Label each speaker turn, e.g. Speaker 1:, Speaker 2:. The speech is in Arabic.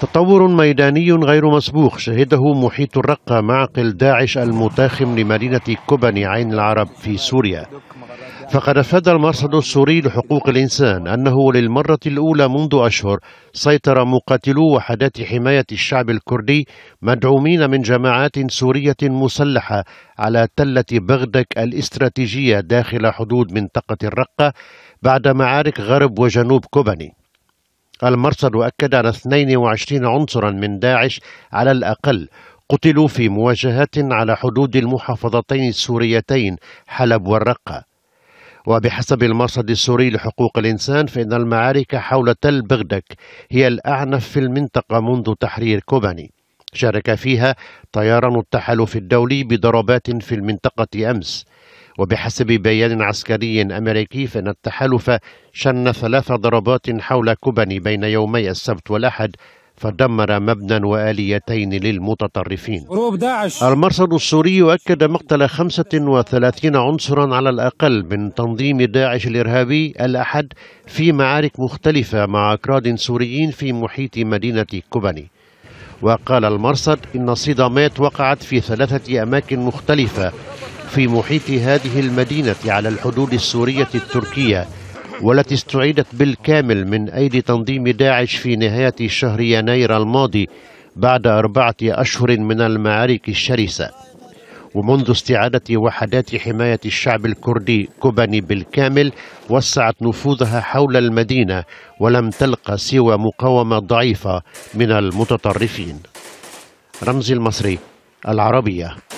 Speaker 1: تطور ميداني غير مسبوق شهده محيط الرقة معقل داعش المتاخم لمدينة كوباني عين العرب في سوريا فقد افاد المرصد السوري لحقوق الانسان انه للمره الاولى منذ اشهر سيطر مقاتلو وحدات حمايه الشعب الكردي مدعومين من جماعات سوريه مسلحه على تله بغدك الاستراتيجيه داخل حدود منطقه الرقه بعد معارك غرب وجنوب كوباني المرصد أكد على 22 عنصرا من داعش على الأقل قتلوا في مواجهات على حدود المحافظتين السوريتين حلب والرقة وبحسب المرصد السوري لحقوق الإنسان فإن المعارك حول تل بغدك هي الأعنف في المنطقة منذ تحرير كوباني شارك فيها طيران التحالف الدولي بضربات في المنطقة أمس وبحسب بيان عسكري أمريكي فإن التحالف شن ثلاث ضربات حول كوباني بين يومي السبت والأحد فدمر مبنى وآليتين للمتطرفين المرصد السوري أكد مقتل 35 عنصرا على الأقل من تنظيم داعش الإرهابي الأحد في معارك مختلفة مع أكراد سوريين في محيط مدينة كوباني وقال المرصد إن الصدامات وقعت في ثلاثة أماكن مختلفة في محيط هذه المدينة على الحدود السورية التركية والتي استعيدت بالكامل من أيدي تنظيم داعش في نهاية شهر يناير الماضي بعد أربعة أشهر من المعارك الشرسة ومنذ استعادة وحدات حماية الشعب الكردي كوباني بالكامل وسعت نفوذها حول المدينة ولم تلقى سوى مقاومة ضعيفة من المتطرفين رمزي المصري العربية